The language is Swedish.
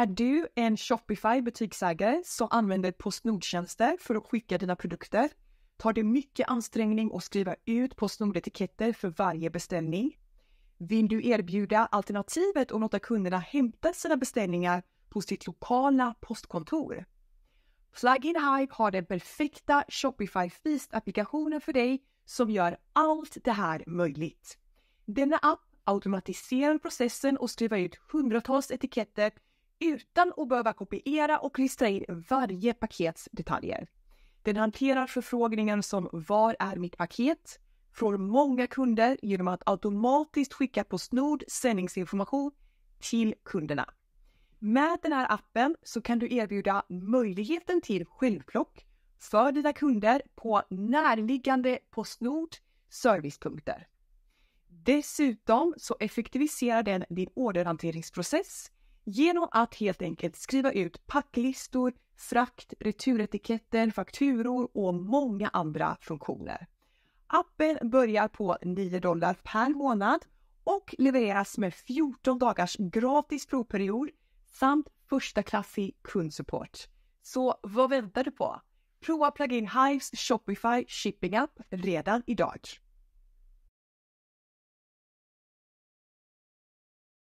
Är du en Shopify butiksägare som använder Postnord-tjänster för att skicka dina produkter? Tar det mycket ansträngning att skriva ut Postnord-etiketter för varje beställning? Vill du erbjuda alternativet att låta kunderna hämta sina beställningar på sitt lokala postkontor? Plugin Hive har den perfekta Shopify Feast-applikationen för dig som gör allt det här möjligt. Denna app automatiserar processen och skriver ut hundratals etiketter utan att behöva kopiera och klistra in varje pakets detaljer. Den hanterar förfrågningen som Var är mitt paket? från många kunder genom att automatiskt skicka Postnord sändningsinformation till kunderna. Med den här appen så kan du erbjuda möjligheten till självplock för dina kunder på närliggande Postnord servicepunkter. Dessutom så effektiviserar den din orderhanteringsprocess genom att helt enkelt skriva ut packlistor, frakt, returetiketter, fakturor och många andra funktioner. Appen börjar på 9 dollar per månad och levereras med 14 dagars gratis provperiod samt första klassig kundsupport. Så vad väntar du på? Prova plugin Hives Shopify Shipping App redan idag.